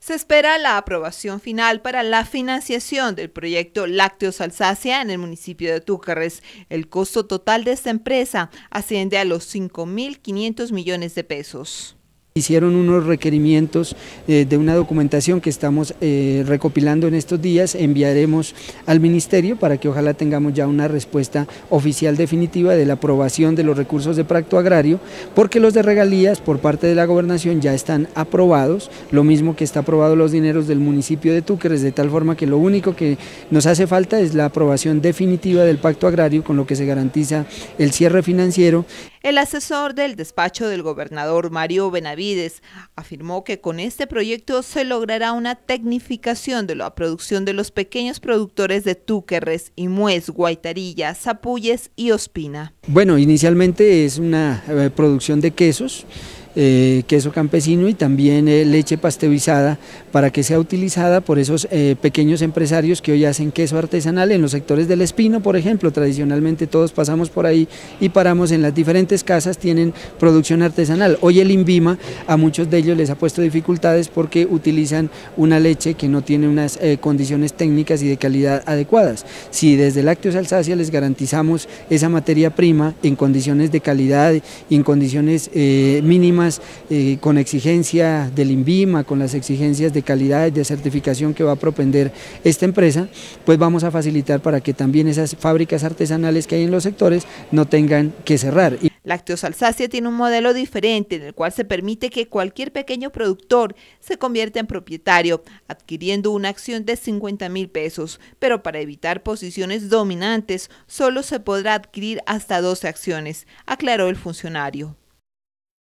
Se espera la aprobación final para la financiación del proyecto Lácteos Alsacia en el municipio de Túcarres. El costo total de esta empresa asciende a los 5.500 millones de pesos. Hicieron unos requerimientos eh, de una documentación que estamos eh, recopilando en estos días, enviaremos al Ministerio para que ojalá tengamos ya una respuesta oficial definitiva de la aprobación de los recursos de Pacto Agrario, porque los de regalías por parte de la gobernación ya están aprobados, lo mismo que está aprobado los dineros del municipio de Túqueres, de tal forma que lo único que nos hace falta es la aprobación definitiva del Pacto Agrario, con lo que se garantiza el cierre financiero. El asesor del despacho del gobernador Mario Benavides afirmó que con este proyecto se logrará una tecnificación de la producción de los pequeños productores de túquerres y muez, guaitarilla, zapulles y ospina. Bueno, inicialmente es una eh, producción de quesos. Eh, queso campesino y también eh, leche pasteurizada para que sea utilizada por esos eh, pequeños empresarios que hoy hacen queso artesanal en los sectores del espino, por ejemplo. Tradicionalmente todos pasamos por ahí y paramos en las diferentes casas, tienen producción artesanal. Hoy el INVIMA a muchos de ellos les ha puesto dificultades porque utilizan una leche que no tiene unas condiciones técnicas y de calidad adecuadas. Si desde Lácteos Alsacia les garantizamos esa materia prima en condiciones de calidad y en condiciones mínimas, eh, con exigencia del INVIMA, con las exigencias de calidad y de certificación que va a propender esta empresa, pues vamos a facilitar para que también esas fábricas artesanales que hay en los sectores no tengan que cerrar. Lácteos Alsacia tiene un modelo diferente en el cual se permite que cualquier pequeño productor se convierta en propietario, adquiriendo una acción de 50 mil pesos, pero para evitar posiciones dominantes solo se podrá adquirir hasta 12 acciones, aclaró el funcionario.